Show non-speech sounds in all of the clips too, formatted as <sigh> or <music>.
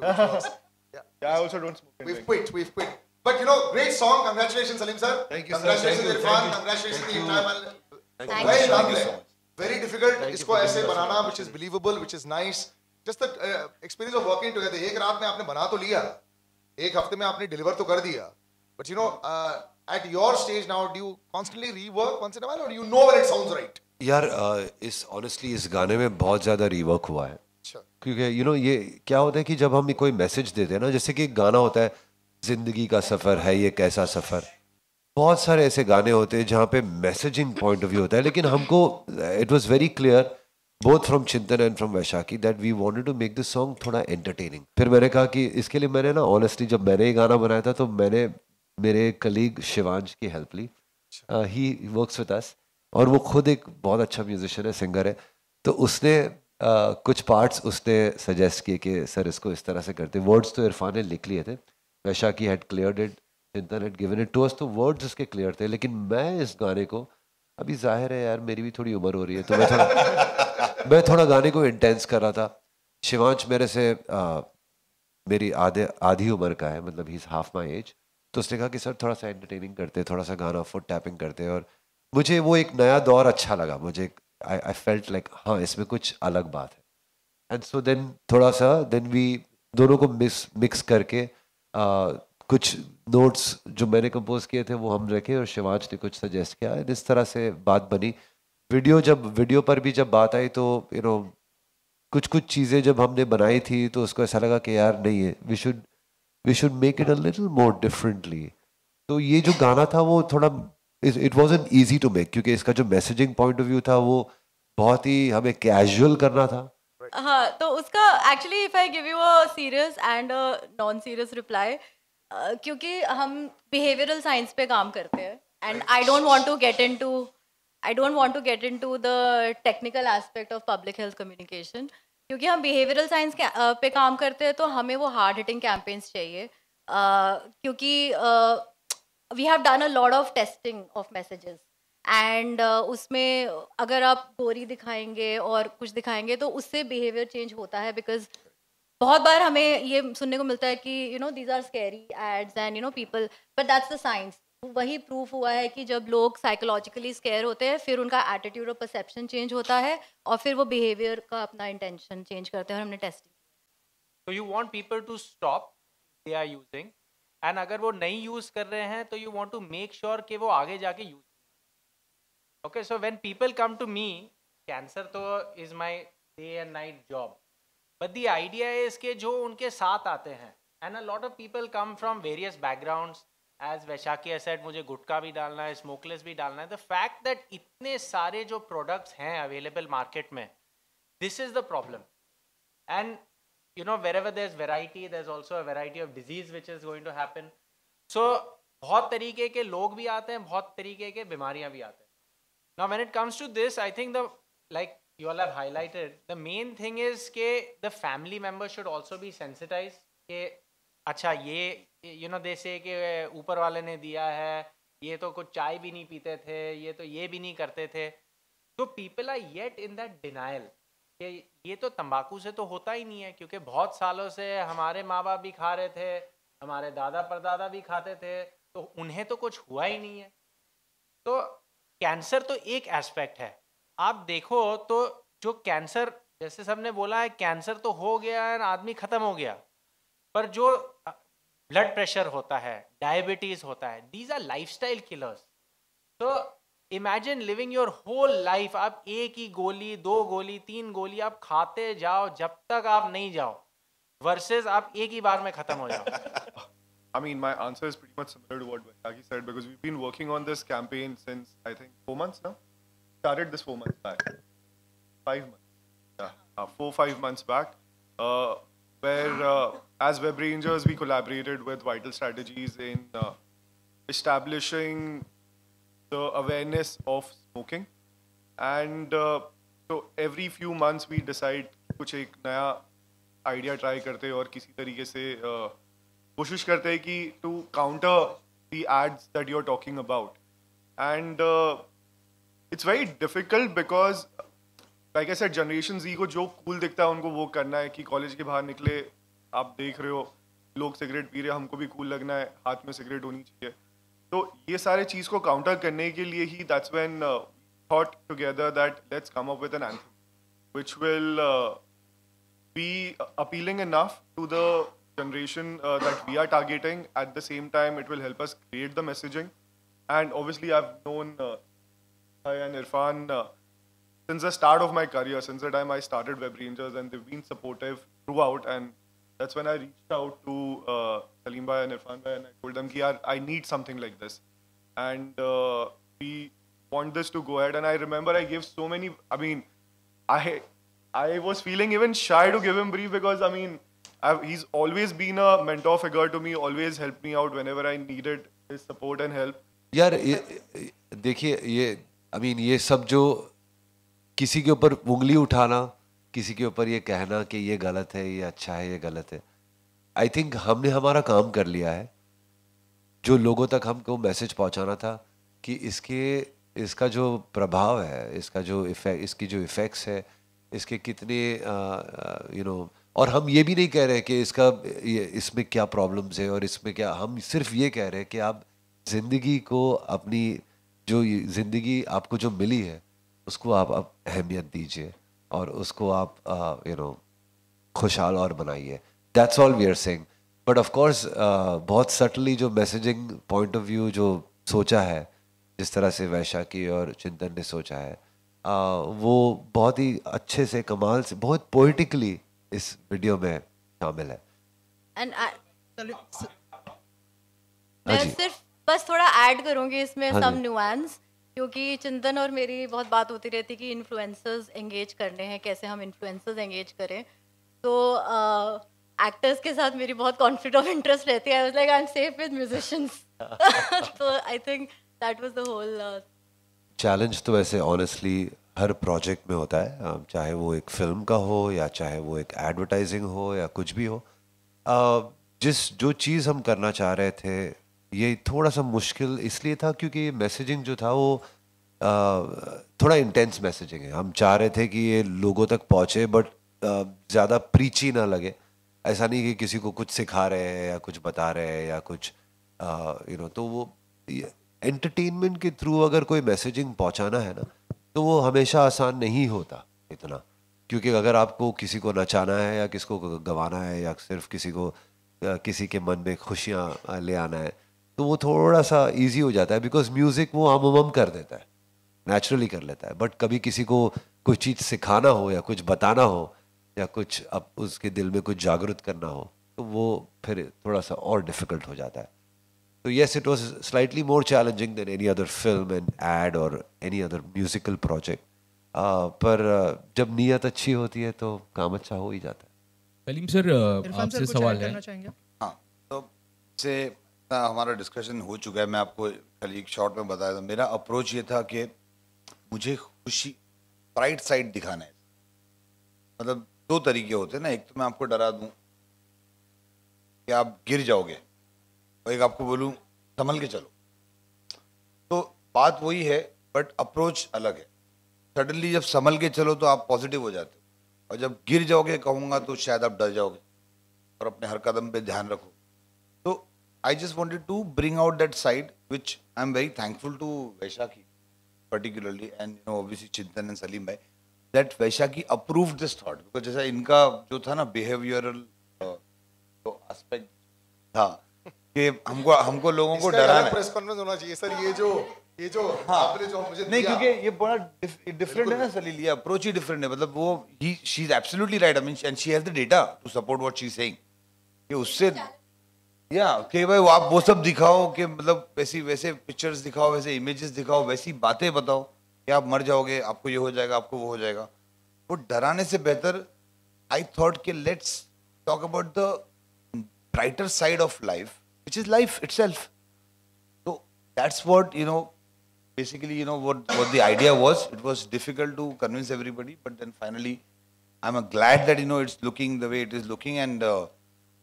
Yeah. yeah, I also don't smoke. We've quit. We've quit. But you know, great song. Congratulations, Salim sir. Thank you, Congratulations, sir. Irfan. Congratulations, the entire Thank Very lovely. Very difficult. Thank इसको ऐसे बनाना, which is believable, which is nice. Just the uh, experience of working together. एक रात में आपने बना तो लिया, एक हफ्ते में आपने deliver तो कर दिया. But you know, uh, at your stage now, do you constantly rework once in a while, or do you know when it sounds right? यार uh, इस honestly इस गाने में बहुत ज़्यादा rework हुआ है. क्योंकि यू नो ये क्या होता है कि जब हम कोई मैसेज देते हैं ना जैसे कि गाना होता है ज़िंदगी का सफ़र है ये कैसा सफ़र बहुत सारे ऐसे गाने होते हैं जहाँ पे मैसेजिंग पॉइंट ऑफ व्यू होता है लेकिन हमको it was very clear both from Chintan and from Vaishakhi that we wanted to make this song थोड़ा एंटरटेनिंग फिर मैंने कहा कि इसके लिए मैंने ना ऑनेस्टली जब मैंने ये गाना बनाया था तो मैंने मेरे कलीग शिवांश की हेल्प ली ही वर्क विद अस और वो खुद एक बहुत अच्छा म्यूजिशियन है सिंगर है तो उसने कुछ पार्ट्स उसने सजेस्ट किए कि सर इसको इस तरह से करते वर्ड्स तो इरफान ने लिख लिए थे Vaishakhi had clear dead Chintan had given it to तो वर्ड्स उसके क्लियर थे लेकिन मैं इस गाने को अभी जाहिर है यार मेरी भी थोड़ी उम्र हो रही है तो मैं थोड़ा <laughs> मैं थोड़ा गाने को इंटेंस कर रहा था शिवांश मेरे से आ, मेरी आधे आधी उम्र का है मतलब he is half my age तो उसने कहा कि सर थोड़ा सा एंटरटेनिंग करते थोड़ा सा गाना फुट टैपिंग करते और मुझे वो एक नया दौर अच्छा लगा मुझे आई फेल्ट लाइक हाँ इसमें कुछ अलग बात है एंड सो देन थोड़ा सा देन वी दोनों को मिक्स मिक्स करके कुछ नोट्स जो मैंने कंपोज किए थे वो हम रखे और शिवांश ने कुछ सजेस्ट किया एंड इस तरह से बात बनी वीडियो जब वीडियो पर भी जब बात आई तो यू नो कुछ कुछ चीज़ें जब हमने बनाई थी तो उसको ऐसा लगा कि यार नहीं है we should we should make it a little more differently तो ये जो गाना था वो थोड़ा it was an easy to make क्योंकि इसका जो मैसेजिंग पॉइंट ऑफ व्यू था वो बहुत ही हमें कैजुअल करना था हाँ तो उसका actually if I give you a serious and a non serious reply क्योंकि हम बिहेवियरल साइंस पे काम करते हैं and I don't want to get into I don't want to get into the technical aspect of public health communication क्योंकि हम behavioural science पे काम करते हैं तो हमें वो हार्ड हिटिंग कैंपेन्स चाहिए uh, क्योंकि we have done a lot of testing of messages and उसमें अगर आप गोरी दिखाएंगे और कुछ दिखाएंगे तो उससे बिहेवियर चेंज होता है बिकॉज बहुत बार हमें ये सुनने को मिलता है कि you know these are scary ads and you know people but that's the science वही प्रूफ हुआ है कि जब लोग साइकोलॉजिकली स्केयर होते हैं फिर उनका एटीट्यूड और परसेप्शन चेंज होता है और फिर वो बिहेवियर का अपना इंटेंशन चेंज करते हैं और हमने testing So you want people to stop they are using and अगर वो नहीं यूज कर रहे हैं तो you want to make sure कि वो आगे जाके use okay so when people come to me cancer तो is my day and night job but the idea is के जो उनके साथ आते हैं and a lot of people come from various backgrounds as Vaishakhi असैड मुझे गुटखा भी डालना है स्मोकलेस भी डालना है द फैक्ट दैट इतने सारे जो प्रोडक्ट्स हैं अवेलेबल मार्केट में this is the problem and you know wherever there's variety there's also a variety of disease which is going to happen so बहुत तरीके के लोग भी आते हैं बहुत तरीके के बीमारियां भी आते हैं now when it comes to this i think the like you all have highlighted the main thing is के the family members should also be sensitized के अच्छा ये you know they say के ऊपर वाले ने दिया है ये तो कुछ चाय भी नहीं पीते थे ये तो ये भी नहीं करते थे तो people are yet in that denial कि ये तो तंबाकू से तो होता ही नहीं है क्योंकि बहुत सालों से हमारे माँ बाप भी खा रहे थे हमारे दादा परदादा भी खाते थे तो उन्हें तो कुछ हुआ ही नहीं है तो कैंसर तो एक एस्पेक्ट है आप देखो तो जो कैंसर जैसे सबने बोला है कैंसर तो हो गया है आदमी ख़त्म हो गया पर जो ब्लड प्रेशर होता है डायबिटीज़ होता है these are life style killers तो imagine living your whole life आप एक ही गोली दो गोली तीन गोली आप खाते जाओ जब तक आप नहीं जाओ वर्सेस आप एक ही बार में खत्म हो जाओ I mean, my answer is pretty much similar to what Vairagi said because we've been working on this campaign since I think four months now. Started this four months back, five months, yeah, uh, four five months back, uh, where uh, as Web Rangers we collaborated with Vital Strategies in uh, establishing the awareness of smoking. And uh, so every few months we decide कुछ एक नया idea try करते हैं और किसी तरीके से uh, कोशिश करते हैं कि to counter the ads that you are talking about and it's very difficult because like ऐसे जनरेशन जी को जो कूल दिखता है उनको वो करना है कि कॉलेज के बाहर निकले आप देख रहे हो लोग सिगरेट पी रहे हमको भी कूल लगना है हाथ में सिगरेट होनी चाहिए तो ये सारे चीज को काउंटर करने के लिए ही that's when thought together that let's come up with an anthem which will be appealing enough to the generation that we are targeting at the same time it will help us create the messaging and obviously I have known and Irfan since the start of my career since the time i started web rangers and they've been supportive throughout and that's when I reached out to uh, Salim Bhai and Irfan Bhai and I told them Ki, I need something like this. And uh, we want this to go ahead. And I remember I gave so many, I mean, I, I was feeling even shy to give him brief because, I mean, I've, he's always been a mentor figure to me, always helped me out whenever I needed his support and help. यार देखिए ये I mean ये सब जो किसी के ऊपर उंगली उठाना किसी के ऊपर ये कहना कि ये गलत है ये अच्छा है ये गलत है आई थिंक हमने हमारा काम कर लिया है जो लोगों तक हमको मैसेज पहुंचाना था कि इसके इसका जो प्रभाव है इसका जो इफेक्ट इसकी जो इफ़ेक्ट्स है इसके कितने यू नो और हम ये भी नहीं कह रहे कि इसका इसमें क्या प्रॉब्लम्स है और इसमें क्या हम सिर्फ ये कह रहे हैं कि आप ज़िंदगी को अपनी जो ज़िंदगी आपको जो मिली है उसको आप, आप अहमियत दीजिए और उसको आप यू uh, नो खुशहाल और बनाइए that's all we are saying but of course बहुत सटली जो मैसेजिंग पॉइंट ऑफ व्यू जो सोचा है जिस तरह से वैशा की और चिंतन ने सोचा है आ, uh, वो बहुत ही अच्छे से कमाल से बहुत पोइटिकली इस वीडियो में शामिल है एंड मैं हाँ सिर्फ बस थोड़ा ऐड करूंगी इसमें सम हाँ नुआंस क्योंकि चिंतन और मेरी बहुत बात होती रहती कि इन्फ्लुएंसर्स एंगेज करने हैं कैसे हम इन्फ्लुएंसर्स एंगेज करें तो एक्टर्स uh, के साथ मेरी बहुत कॉन्फ्लिक्ट ऑफ इंटरेस्ट रहती है I I am safe with musicians तो think that was the whole challenge तो वैसे ऑनेस्टली हर प्रोजेक्ट में होता है चाहे वो एक फिल्म का हो या चाहे वो एक एडवर्टाइजिंग हो या कुछ भी हो uh, जिस जो चीज़ हम करना चाह रहे थे ये थोड़ा सा मुश्किल इसलिए था क्योंकि मैसेजिंग जो था वो थोड़ा इंटेंस मैसेजिंग है हम चाह रहे थे कि ये लोगों तक पहुँचे बट ज़्यादा प्रीची ना लगे ऐसा नहीं कि किसी को कुछ सिखा रहे हैं या कुछ बता रहे हैं या कुछ यू नो तो वो एंटरटेनमेंट के थ्रू अगर कोई मैसेजिंग पहुंचाना है ना तो वो हमेशा आसान नहीं होता इतना क्योंकि अगर आपको किसी को नचाना है या किसको गवाना है या सिर्फ किसी को किसी के मन में खुशियाँ ले आना है तो वो थोड़ा सा इजी हो जाता है बिकॉज म्यूज़िक वो आम उमम कर देता है नेचुरली कर लेता है बट कभी किसी को कोई चीज़ सिखाना हो या कुछ बताना हो या कुछ अब उसके दिल में कुछ जागरूक करना हो तो वो फिर थोड़ा सा और डिफ़िकल्ट हो जाता है तो yes it was slightly more challenging than any other film and ad और एनी अदर म्यूजिकल प्रोजेक्ट पर uh, जब नीयत अच्छी होती है तो काम अच्छा हो ही जाता है uh, सर आपसे सवाल है हाँ तो से जितना हमारा डिस्कशन हो चुका है मैं आपको कल एक शॉर्ट में बताया था मेरा अप्रोच ये था कि मुझे खुशी ब्राइट साइड दिखाना है मतलब दो तरीके होते हैं ना एक तो मैं आपको डरा दूं कि आप गिर जाओगे और एक आपको बोलूं संभल के चलो तो बात वही है बट अप्रोच अलग है सडनली जब संभल के चलो तो आप पॉजिटिव हो जाते हो और जब गिर जाओगे कहूँगा तो शायद आप डर जाओगे और अपने हर कदम पे ध्यान रखो तो I just wanted to bring out that side, which I'm very thankful to Vaishaki, particularly, and you know, obviously Chintan and Salim Bhai, that Vaishaki approved this thought because जैसा इनका जो था ना behavioral जो aspect था कि हमको हमको लोगों को डराना है प्रेस कॉन्फ्रेंस होना चाहिए सर ये जो ये जो हाँ आपने जो मुझे नहीं क्योंकि ये बड़ा डिफरेंट है ना सली लिया अप्रोच ही डिफरेंट है मतलब वो ही she is absolutely right I mean and she has the data to support what she is saying ये उससे या yeah, भाई आप वो सब दिखाओ कि मतलब वैसी वैसे पिक्चर्स दिखाओ वैसे इमेजेस दिखाओ वैसी बातें बताओ कि आप मर जाओगे आपको ये हो जाएगा आपको वो हो जाएगा वो डराने से बेहतर आई थॉट के let's talk about the brighter side of life which is life it's तो that's what you know basically you know what what the idea was it was difficult to convince everybody but then finally I am glad that you know it's looking the way it is looking and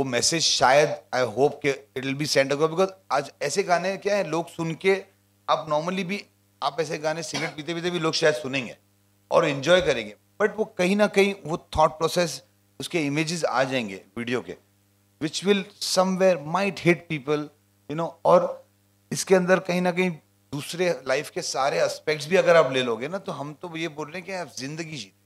वो message शायद I hope के it will be send because आज ऐसे गाने क्या है लोग सुन के आप नॉर्मली भी आप ऐसे गाने सिगरेट पीते पीते भी लोग शायद सुनेंगे और इन्जॉय करेंगे बट वो कहीं ना कहीं वो थाट प्रोसेस उसके इमेजेस आ जाएंगे वीडियो के which will somewhere might hit people you know और इसके अंदर कहीं ना कहीं दूसरे लाइफ के सारे एस्पेक्ट्स भी अगर आप ले लोगे ना तो हम तो ये बोल रहे हैं कि आप जिंदगी जीते